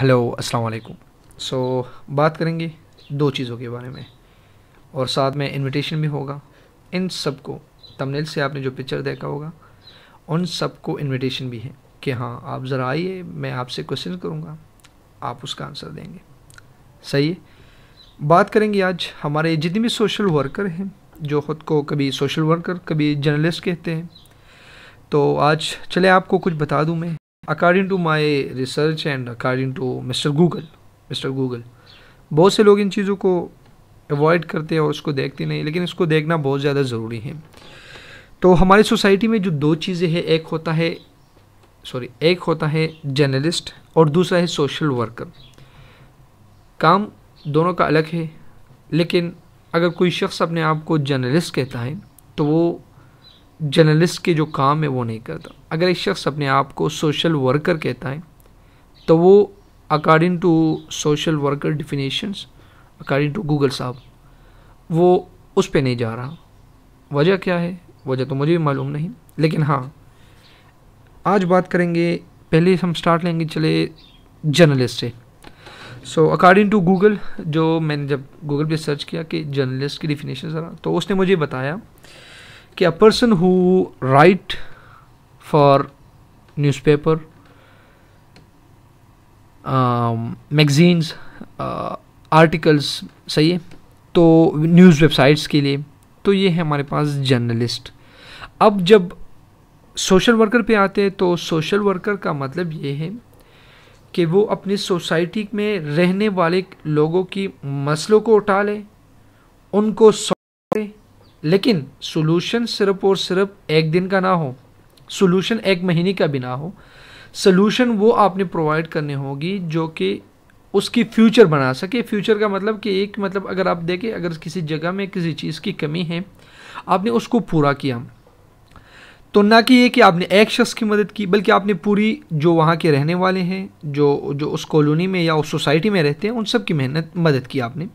Hello अस्सलाम वालेकुम सो बात करेंगे दो चीज़ों के बारे में और साथ में इनविटेशन भी होगा इन सब को तमनेल से आपने जो पिक्चर देखा होगा उन सब को इनविटेशन भी है कि हाँ आप ज़रा आइए मैं आपसे क्वेश्चन करूँगा आप उसका आंसर देंगे सही है बात करेंगे आज हमारे जितने भी सोशल वर्कर हैं जो ख़ुद को कभी सोशल वर्कर कभी जर्नलिस्ट कहते हैं तो आज चले आपको कुछ बता दूँ मैं according to my research and according to mister Google mister Google बहुत से लोग इन चीज़ों को अवॉइड करते हैं और उसको देखते नहीं लेकिन इसको देखना बहुत ज़्यादा ज़रूरी है तो हमारी सोसाइटी में जो दो चीज़ें हैं एक होता है सॉरी एक होता है जर्नलिस्ट और दूसरा है सोशल वर्कर काम दोनों का अलग है लेकिन अगर कोई शख्स अपने आप को जर्नलिस्ट कहता है तो वो जर्नलिस्ट के जो काम है वो नहीं करता अगर एक शख्स अपने आप को सोशल वर्कर कहता है तो वो according to social worker definitions according to Google साहब वो उस पर नहीं जा रहा वजह क्या है वजह तो मुझे भी मालूम नहीं लेकिन हाँ आज बात करेंगे पहले हम स्टार्ट लेंगे चले जर्नलिस्ट से सो अकॉर्डिंग टू गूगल जो मैंने जब गूगल पे सर्च किया कि जर्नलिस्ट की डिफिनेशन ज़रा तो उसने मुझे बताया कि a person who write for newspaper magazines articles uh, सही है तो न्यूज़ वेबसाइट्स के लिए तो ये है हमारे पास जर्नलिस्ट अब जब सोशल वर्कर पे आते हैं तो सोशल वर्कर का मतलब ये है कि वो अपनी सोसाइटी में रहने वाले लोगों की मसलों को उठा ले उनको लेकिन सोल्यूशन सिर्फ और सिर्फ एक दिन का ना हो सोल्यूशन एक महीने का भी ना हो सोल्यूशन वो आपने प्रोवाइड करनी होगी जो कि उसकी फ्यूचर बना सके फ्यूचर का मतलब कि एक मतलब अगर आप देखें अगर किसी जगह में किसी चीज़ की कमी है आपने उसको पूरा किया तो ना कि ये कि आपने एक शख्स की मदद की बल्कि आपने पूरी जो वहाँ के रहने वाले हैं जो जो उस कॉलोनी में या उस सोसाइटी में रहते हैं उन सब की मेहनत मदद की आपने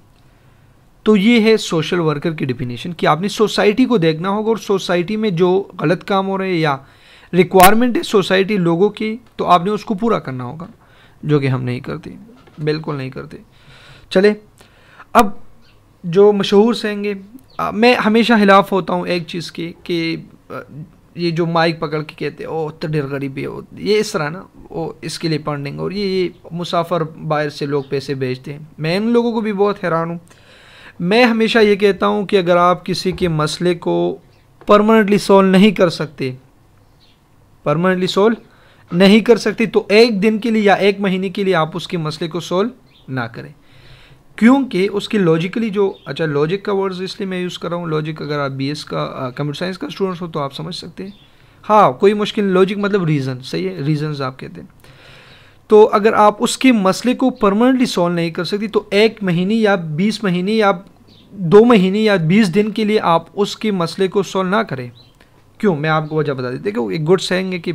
तो ये है सोशल वर्कर की डिफिनेशन कि आपने सोसाइटी को देखना होगा और सोसाइटी में जो गलत काम हो रहे हैं या रिक्वायरमेंट है सोसाइटी लोगों की तो आपने उसको पूरा करना होगा जो कि हम नहीं करते बिल्कुल नहीं करते चले अब जो मशहूर सेंगे मैं हमेशा हिलाफ होता हूँ एक चीज़ के कि ये जो माइक पकड़ के कहते हैं ओ तडिर गरीबी हो ये इस तरह ना वो इसके लिए फंडिंग और ये, ये मुसाफर बाहर से लोग पैसे भेजते हैं मैं इन लोगों को भी बहुत हैरान हूँ मैं हमेशा ये कहता हूँ कि अगर आप किसी के मसले को परमानेंटली सॉल्व नहीं कर सकते परमानेंटली सॉल्व नहीं कर सकते तो एक दिन के लिए या एक महीने के लिए आप उसके मसले को सॉल्व ना करें क्योंकि उसकी लॉजिकली जो अच्छा लॉजिक का वर्ड्स इसलिए मैं यूज़ कर रहा हूँ लॉजिक अगर आप बी का कंप्यूटर साइंस का स्टूडेंट हो तो आप समझ सकते हैं हाँ कोई मुश्किल लॉजिक मतलब रीज़न सही है रीज़न्स आप कहते हैं तो अगर आप उसके मसले को परमानेंटली सॉल्व नहीं कर सकती तो एक महीने या बीस महीने या दो महीने या बीस दिन के लिए आप उसके मसले को सॉल्व ना करें क्यों मैं आपको वजह बता देती हूँ एक गुड सेंग है कि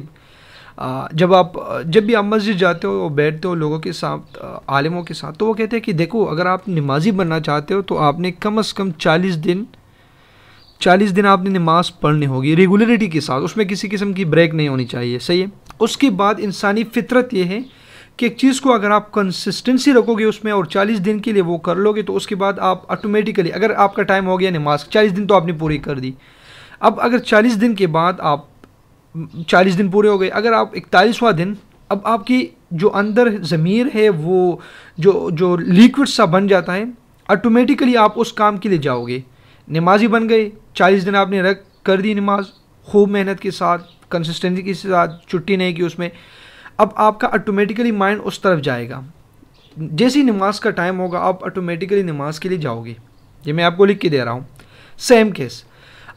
जब आप जब भी आप मस्जिद जाते हो बैठते हो लोगों के साथ आलिमों के साथ तो वो कहते हैं कि देखो अगर आप नमाजी बनना चाहते हो तो आपने कम अज़ कम चालीस दिन चालीस दिन आपने नमाज पढ़नी होगी रेगुलरिटी के साथ उसमें किसी किस्म की ब्रेक नहीं होनी चाहिए सही है उसके बाद इंसानी फितरत यह है कि एक चीज़ को अगर आप कंसिस्टेंसी रखोगे उसमें और 40 दिन के लिए वो कर लोगे तो उसके बाद आप ऑटोमेटिकली अगर आपका टाइम हो गया नमाज 40 दिन तो आपने पूरी कर दी अब अगर 40 दिन के बाद आप 40 दिन पूरे हो गए अगर आप इकतालीसवा दिन अब आपकी जो अंदर ज़मीर है वो जो जो लिक्विड सा बन जाता है ऑटोमेटिकली आप उस काम के लिए जाओगे नमाजी बन गए चालीस दिन आपने रख कर दी नमाज खूब मेहनत के साथ कंसिस्टेंसी के साथ छुट्टी नहीं की उसमें अब आपका ऑटोमेटिकली माइंड उस तरफ जाएगा जैसे ही नमाज का टाइम होगा आप ऑटोमेटिकली नमाज के लिए जाओगे ये मैं आपको लिख के दे रहा हूँ सेम केस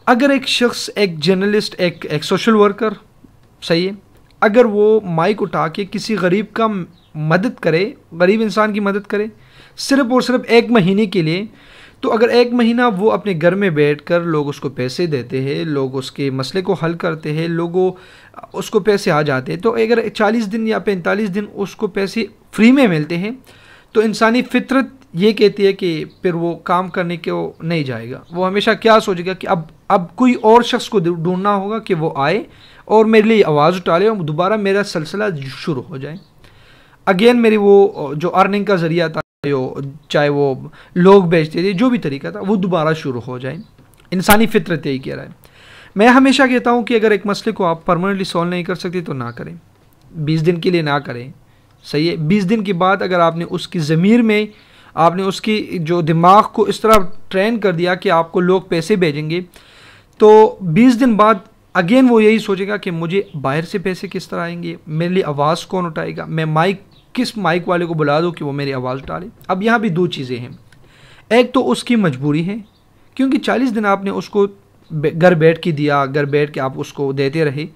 अगर एक शख्स एक जर्नलिस्ट एक एक सोशल वर्कर सही है अगर वो माइक उठा के किसी गरीब का मदद करे गरीब इंसान की मदद करे सिर्फ़ और सिर्फ एक महीने के लिए तो अगर एक महीना वो अपने घर में बैठकर लोग उसको पैसे देते हैं लोग उसके मसले को हल करते हैं लोगों उसको पैसे आ जाते हैं तो अगर चालीस दिन या पैंतालीस दिन उसको पैसे फ्री में मिलते हैं तो इंसानी फितरत ये कहती है कि फिर वो काम करने को नहीं जाएगा वो हमेशा क्या सोचेगा कि अब अब कोई और शख्स को ढूंढना होगा कि वो आए और मेरे लिए आवाज़ उठा ले और दोबारा मेरा सिलसिला शुरू हो जाए अगेन मेरी वो जो अर्निंग का ज़रिया था जो चाहे वो लोग बेचते थे जो भी तरीका था वो दोबारा शुरू हो जाए इंसानी फितरत यही कह रहा है मैं हमेशा कहता हूँ कि अगर एक मसले को आप परमानेंटली सॉल्व नहीं कर सकते तो ना करें बीस दिन के लिए ना करें सही है बीस दिन के बाद अगर आपने उसकी ज़मीर में आपने उसकी जो दिमाग को इस तरह ट्रेन कर दिया कि आपको लोग पैसे भेजेंगे तो बीस दिन बाद अगेन वो यही सोचेगा कि मुझे बाहर से पैसे किस तरह आएंगे मेरे लिए आवाज़ कौन उठाएगा मैं माइक किस माइक वाले को बुला दो कि वो मेरी आवाज़ डाले अब यहाँ भी दो चीज़ें हैं एक तो उसकी मजबूरी है क्योंकि चालीस दिन आपने उसको घर बैठ के दिया घर बैठ के आप उसको देते रहे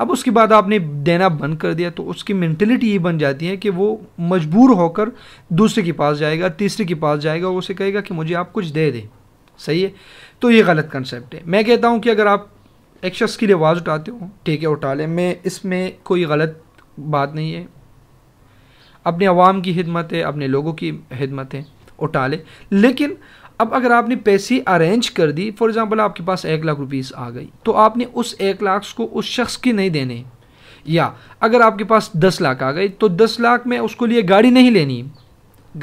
अब उसके बाद आपने देना बंद कर दिया तो उसकी मैंटलिटी ये बन जाती है कि वो मजबूर होकर दूसरे के पास जाएगा तीसरे के पास जाएगा और उसे कहेगा कि मुझे आप कुछ दे दें सही है तो ये गलत कंसेप्ट है मैं कहता हूँ कि अगर आप एक शख्स की आवाज़ उठाते हो ठीक है उठा लें मैं इसमें कोई गलत बात नहीं है अपने आवाम की है अपने लोगों की है उठा ले। लेकिन अब अगर आपने पैसे अरेंज कर दी फॉर एग्ज़ाम्पल आपके पास एक लाख रुपीस आ गई तो आपने उस एक लाख को उस शख्स की नहीं देने या अगर आपके पास दस लाख आ गई तो दस लाख में उसको लिए गाड़ी नहीं लेनी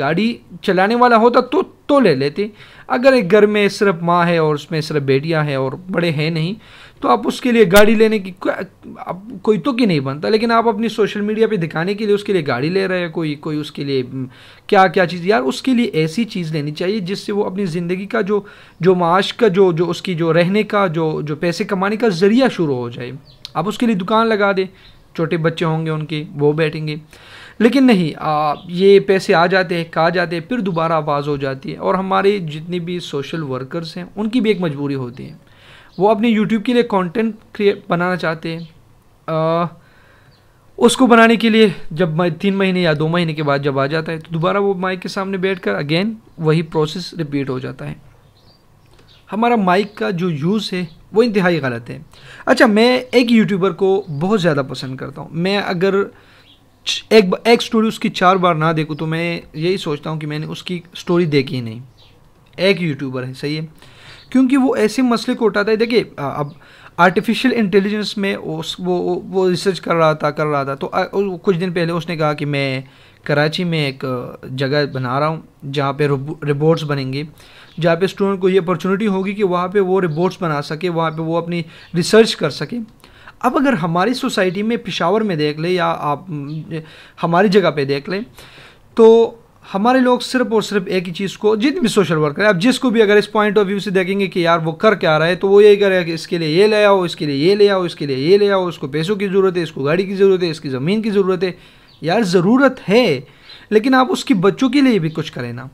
गाड़ी चलाने वाला होता तो तो ले लेते अगर एक घर में सिर्फ माँ है और उसमें सिर्फ बेटियाँ हैं और बड़े हैं नहीं तो आप उसके लिए गाड़ी लेने की आप कोई तो की नहीं बनता लेकिन आप अपनी सोशल मीडिया पे दिखाने के लिए उसके लिए गाड़ी ले रहे हैं कोई कोई उसके लिए क्या क्या चीज़ यार उसके लिए ऐसी चीज़ लेनी चाहिए जिससे वो अपनी ज़िंदगी का जो जो माश का जो जो उसकी जो रहने का जो जो पैसे कमाने का ज़रिया शुरू हो जाए आप उसके लिए दुकान लगा दें छोटे बच्चे होंगे उनके वो बैठेंगे लेकिन नहीं आ, ये पैसे आ जाते हैं कहा जाते हैं फिर दोबारा आवाज़ हो जाती है और हमारे जितने भी सोशल वर्कर्स हैं उनकी भी एक मजबूरी होती है वो अपने यूट्यूब के लिए कंटेंट क्रिएट बनाना चाहते हैं उसको बनाने के लिए जब तीन महीने या दो महीने के बाद जब आ जाता है तो दोबारा वो माइक के सामने बैठ कर अगेन वही प्रोसेस रिपीट हो जाता है हमारा माइक का जो यूज़ है वो इंतहाई गलत है अच्छा मैं एक यूट्यूबर को बहुत ज़्यादा पसंद करता हूँ मैं अगर एक एक स्टोरी उसकी चार बार ना देखूँ तो मैं यही सोचता हूँ कि मैंने उसकी स्टोरी देखी ही नहीं एक यूट्यूबर है सही है क्योंकि वो ऐसे मसले को उठाता है देखिए अब आर्टिफिशियल इंटेलिजेंस में उस वो वो रिसर्च कर रहा था कर रहा था तो कुछ दिन पहले उसने कहा कि मैं कराची में एक जगह बना रहा हूँ जहाँ पे रिबोट्स बनेंगे जहाँ पे स्टूडेंट को ये अपॉर्चुनिटी होगी कि वहाँ पे वो रिबोट्स बना सके वहाँ पे वो अपनी रिसर्च कर सके अब अगर हमारी सोसाइटी में पिशावर में देख लें या आप हमारी जगह पे देख लें तो हमारे लोग सिर्फ और सिर्फ एक ही चीज़ को जितनी भी सोशल वर्कर है आप जिसको भी अगर इस पॉइंट ऑफ व्यू से देखेंगे कि यार वो कर क्या रहा है तो वो यही करेगा कि इसके लिए ये ले आओ इसके लिए ये ले आओ इसके लिए ये ले आओ इसको पैसों की ज़रूरत है इसको गाड़ी की ज़रूरत है इसकी ज़मीन की ज़रूरत है यार ज़रूरत है लेकिन आप उसकी बच्चों के लिए भी कुछ करें ना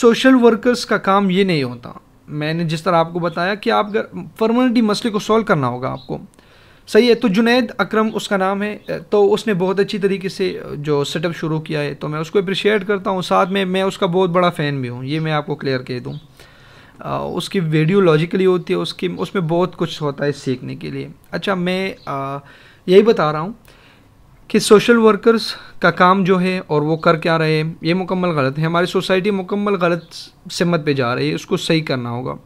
सोशल वर्कर्स का काम ये नहीं होता मैंने जिस तरह आपको बताया कि आप परमानेंटली मसले को सॉल्व करना होगा आपको सही है तो जुनेद अकरम उसका नाम है तो उसने बहुत अच्छी तरीके से जो सेटअप शुरू किया है तो मैं उसको अप्रिशिएट करता हूँ साथ में मैं उसका बहुत बड़ा फ़ैन भी हूँ ये मैं आपको क्लियर कह दूँ उसकी वीडियो लॉजिकली होती है उसकी उसमें बहुत कुछ होता है सीखने के लिए अच्छा मैं आ, यही बता रहा हूँ कि सोशल वर्कर्स का काम जो है और वो कर क्या रहे ये मुकम्मल गलत है हमारी सोसाइटी मुकम्मल गलत से पर पे जा रही है उसको सही करना होगा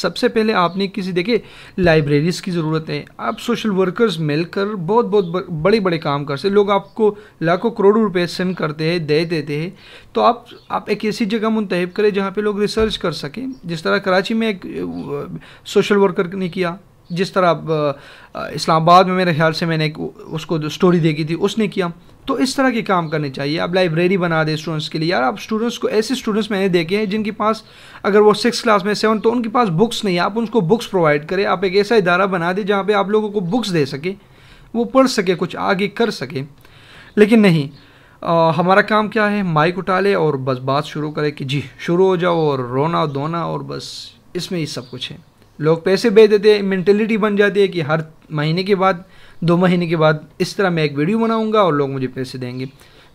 सबसे पहले आपने किसी देखिए लाइब्रेरीज़ की ज़रूरत है आप सोशल वर्कर्स मिलकर बहुत बहुत बड़े बड़े काम करते लोग आपको लाखों करोड़ों रुपए सेंड करते हैं दे देते हैं तो आप आप एक ऐसी जगह मुंतब करें जहाँ पे लोग रिसर्च कर सकें जिस तरह कराची में एक सोशल वर्कर ने किया जिस तरह इस्लामाबाद में मेरे ख्याल से मैंने एक उसको स्टोरी देखी थी उसने किया तो इस तरह के काम करने चाहिए आप लाइब्रेरी बना दें स्टूडेंट्स के लिए यार आप स्टूडेंट्स को ऐसे स्टूडेंट्स मैंने देखे हैं जिनके पास अगर वो सिक्स क्लास में सेवन तो उनके पास बुक्स नहीं है आप उनको बुक्स प्रोवाइड करें आप एक ऐसा इदारा बना दें जहाँ पर आप लोगों को बुक्स दे सकें वो पढ़ सके कुछ आगे कर सके लेकिन नहीं आ, हमारा काम क्या है माइक उठा ले और बस बात शुरू करें कि जी शुरू हो जाओ और रोना धोना और बस इसमें ही सब कुछ है लोग पैसे भेज देते हैं मैंटेलिटी बन जाती है कि हर महीने के बाद दो महीने के बाद इस तरह मैं एक वीडियो बनाऊंगा और लोग मुझे पैसे देंगे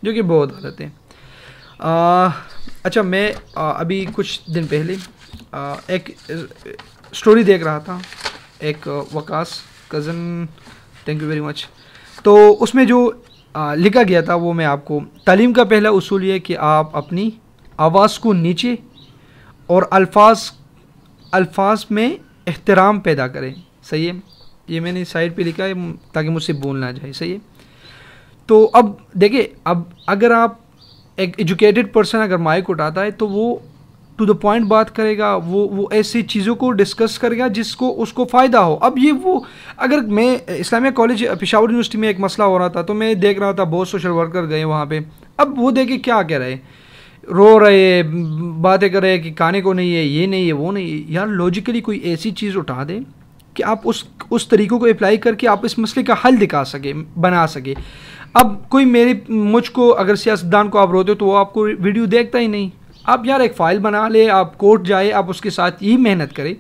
जो कि बहुत गलत है आ, अच्छा मैं आ, अभी कुछ दिन पहले आ, एक स्टोरी देख रहा था एक Waqas cousin thank you very much तो उसमें जो आ, लिखा गया था वो मैं आपको तालीम का पहला उसूल ये कि आप अपनी आवाज़ को नीचे और अल्फाज अल्फाज में एहतराम पैदा करें सही है ये मैंने साइड पे लिखा है ताकि मुझसे बोल ना जाए सही है तो अब देखिए अब अगर आप एक एजुकेटेड पर्सन अगर माइक उठाता है तो वो टू द पॉइंट बात करेगा वो वो ऐसी चीज़ों को डिस्कस करेगा जिसको उसको फ़ायदा हो अब ये वो अगर मैं इस्लामिया कॉलेज पिशावर यूनिवर्सिटी में एक मसला हो रहा था तो मैं देख रहा था बहुत सोशल वर्कर गए वहाँ पर अब वो देखे क्या कह रहे हैं रो रहे बातें कर रहे हैं कि खाने को नहीं है ये नहीं है वो नहीं है यार लॉजिकली कोई ऐसी चीज़ उठा दें कि आप उस उस तरीक़ों को अप्लाई करके आप इस मसले का हल दिखा सके बना सके अब कोई मेरे मुझको अगर सियासतदान को आप रोते हो तो वो आपको वीडियो देखता ही नहीं आप यार एक फ़ाइल बना ले आप कोर्ट जाए आप उसके साथ ही मेहनत करें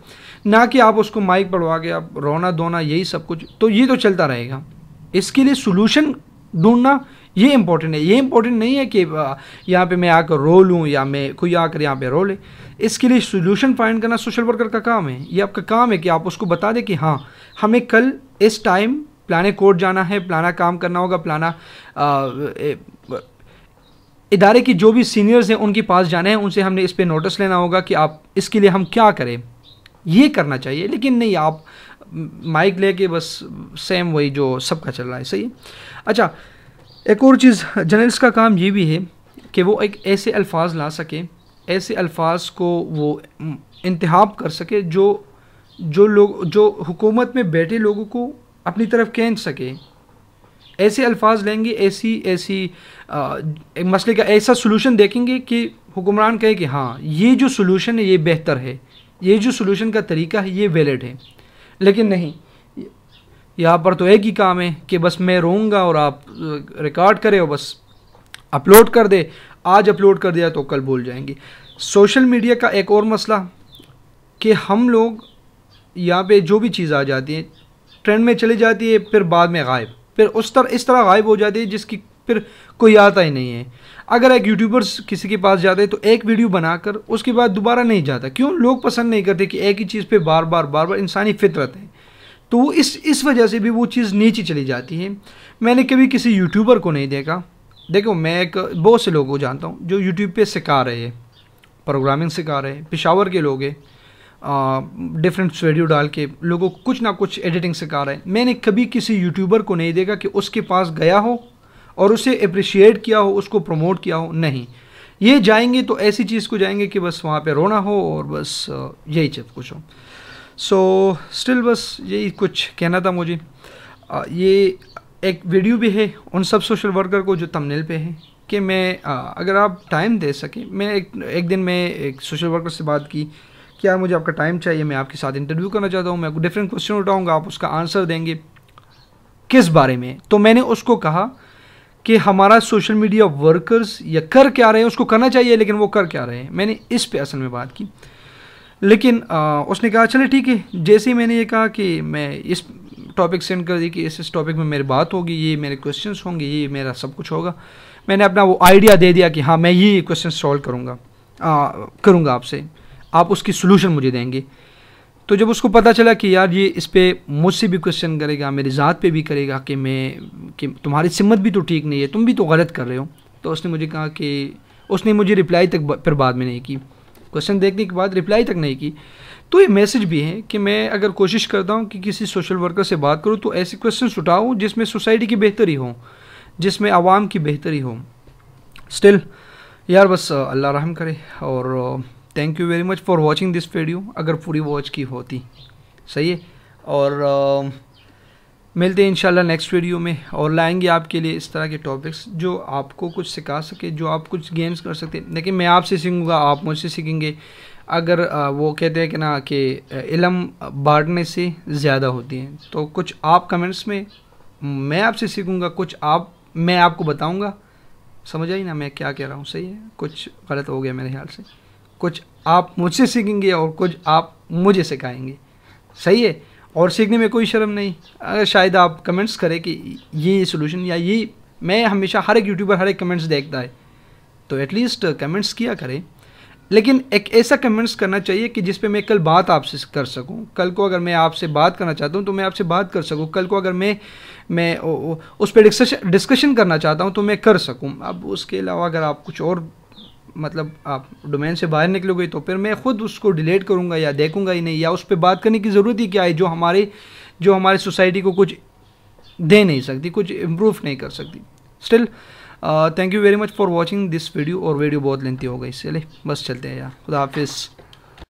ना कि आप उसको माइक पढ़वा के आप रोना धोना यही सब कुछ तो ये तो चलता रहेगा इसके लिए सोलूशन ढूंढना ये इंपॉर्टेंट है ये इंपॉर्टेंट नहीं है कि यहाँ पे मैं आकर रो लूँ या मैं कोई आकर यहाँ पे रो ले इसके लिए सोल्यूशन फाइंड करना सोशल वर्कर का काम है ये आपका काम है कि आप उसको बता दें कि हाँ हमें कल इस टाइम प्लाने कोर्ट जाना है प्लाना काम करना होगा प्लाना इदारे की जो भी सीनियर्स हैं उनके पास जाना है उनसे हमने इस पर नोटिस लेना होगा कि आप इसके लिए हम क्या करें ये करना चाहिए लेकिन नहीं आप माइक लेके बस सेम वही जो सबका चल रहा है सही अच्छा एक और चीज़ जर्नलिस्ट का काम ये भी है कि वो एक ऐसे अल्फाज ला सके ऐसे अल्फाज को वो इंतहाब कर सके जो जो लोग जो हुकूमत में बैठे लोगों को अपनी तरफ खींच सके ऐसे अल्फाज लेंगे ऐसी ऐसी आ, मसले का ऐसा सलूशन देखेंगे कि हुक्मरान कहे कि हाँ ये जो सलूशन है ये बेहतर है ये जो सलूशन का तरीका है ये वैलिड है लेकिन नहीं यहाँ पर तो एक ही काम है कि बस मैं रोऊंगा और आप रिकॉर्ड करें और बस अपलोड कर दे आज अपलोड कर दिया तो कल भूल जाएंगे सोशल मीडिया का एक और मसला कि हम लोग यहाँ पे जो भी चीज़ आ जाती है ट्रेंड में चली जाती है फिर बाद में गायब फिर उस तरह इस तरह गायब हो जाती है जिसकी फिर कोई आता ही नहीं है अगर एक यूट्यूबर्स किसी के पास जाते हैं तो एक वीडियो बनाकर उसके बाद दोबारा नहीं जाता क्यों लोग पसंद नहीं करते कि एक ही चीज़ पे बार बार बार बार इंसानी फितरत है तो वो इस इस वजह से भी वो चीज़ नीचे चली जाती है मैंने कभी किसी यूट्यूबर को नहीं देखा देखो मैं एक बहुत से लोगों को जानता हूँ जो यूट्यूब पे सिखा रहे हैं प्रोग्रामिंग सिखा रहे हैं पिशावर के लोग हैं डिफरेंट वीडियो डाल के लोगों को कुछ ना कुछ एडिटिंग सिखा रहे हैं मैंने कभी किसी यूट्यूबर को नहीं देखा कि उसके पास गया हो और उसे अप्रिशिएट किया हो उसको प्रमोट किया हो नहीं ये जाएंगे तो ऐसी चीज़ को जाएंगे कि बस वहाँ पे रोना हो और बस यही चीज़ कुछ हो सो स्टिल बस यही कुछ कहना था मुझे आ, ये एक वीडियो भी है उन सब सोशल वर्कर को जो तमनेल पे है कि मैं आ, अगर आप टाइम दे सकें मैं एक एक दिन मैं एक सोशल वर्कर से बात की क्या मुझे आपका टाइम चाहिए मैं आपके साथ इंटरव्यू करना चाहता हूँ मैं आपको डिफरेंट क्वेश्चन उठाऊँगा आप उसका आंसर देंगे किस बारे में तो मैंने उसको कहा कि हमारा सोशल मीडिया वर्कर्स या कर क्या रहे हैं उसको करना चाहिए लेकिन वो कर क्या रहे हैं मैंने इस पे असल में बात की लेकिन आ, उसने कहा चले ठीक है जैसे ही मैंने ये कहा कि मैं इस टॉपिक सेंड कर दी कि इस इस टॉपिक में मेरी बात होगी ये मेरे क्वेश्चन होंगे ये मेरा सब कुछ होगा मैंने अपना वो आइडिया दे दिया कि हाँ मैं ये क्वेश्चन सॉल्व करूँगा करूँगा आपसे आप उसकी सोल्यूशन मुझे देंगे तो जब उसको पता चला कि यार ये इस पर मुझसे भी क्वेश्चन करेगा मेरी ज़ात पे भी करेगा कि मैं कि तुम्हारी सिमत भी तो ठीक नहीं है तुम भी तो गलत कर रहे हो तो उसने मुझे कहा कि उसने मुझे रिप्लाई तक फिर बाद में नहीं की क्वेश्चन देखने के बाद रिप्लाई तक नहीं की तो ये मैसेज भी है कि मैं अगर कोशिश करता हूँ कि किसी सोशल वर्कर से बात करूँ तो ऐसे क्वेश्चन उठाऊँ जिसमें सोसाइटी की बेहतरी हो जिसमें आवाम की बेहतरी हो स्टिल यार बस अल्लाह रहम करे और thank you very much for watching this video अगर पूरी वॉच की होती सही है और मिलते हैं इंशाल्लाह नेक्स्ट वीडियो में और लाएंगे आपके लिए इस तरह के टॉपिक्स जो आपको कुछ सिखा सके जो आप कुछ गेम्स कर सकते हैं लेकिन मैं आपसे सीखूँगा आप मुझसे सीखेंगे अगर वो कहते हैं कि ना कि इलम बांटने से ज़्यादा होती हैं तो कुछ आप कमेंट्स में मैं आपसे सीखूँगा कुछ आप मैं आपको बताऊँगा समझ आई ना मैं क्या कह रहा हूँ सही है कुछ गलत हो गया मेरे ख्याल से कुछ आप मुझसे सीखेंगे और कुछ आप मुझे सिखाएंगे सही है और सीखने में कोई शर्म नहीं अगर शायद आप कमेंट्स करें कि ये सोल्यूशन या ये मैं हमेशा हर एक यूट्यूबर हर एक कमेंट्स देखता है तो एटलीस्ट कमेंट्स किया करें लेकिन एक ऐसा कमेंट्स करना चाहिए कि जिस पे मैं कल बात आपसे कर सकूं कल को अगर मैं आपसे बात करना चाहता हूं तो मैं आपसे बात कर सकूं कल को अगर मैं मैं उस पर डिस्कशन डिस्कशन करना चाहता हूं तो मैं कर सकूं अब उसके अलावा अगर आप कुछ और मतलब आप डोमेन से बाहर निकलोगे तो फिर मैं ख़ुद उसको डिलीट करूँगा या देखूँगा ही नहीं या उस पर बात करने की ज़रूरत ही क्या है जो हमारे जो हमारी सोसाइटी को कुछ दे नहीं सकती कुछ इम्प्रूव नहीं कर सकती still thank you very much for watching this video और वीडियो बहुत लेंथी हो गई इसलिए बस चलते हैं यार खुदा हाफिज़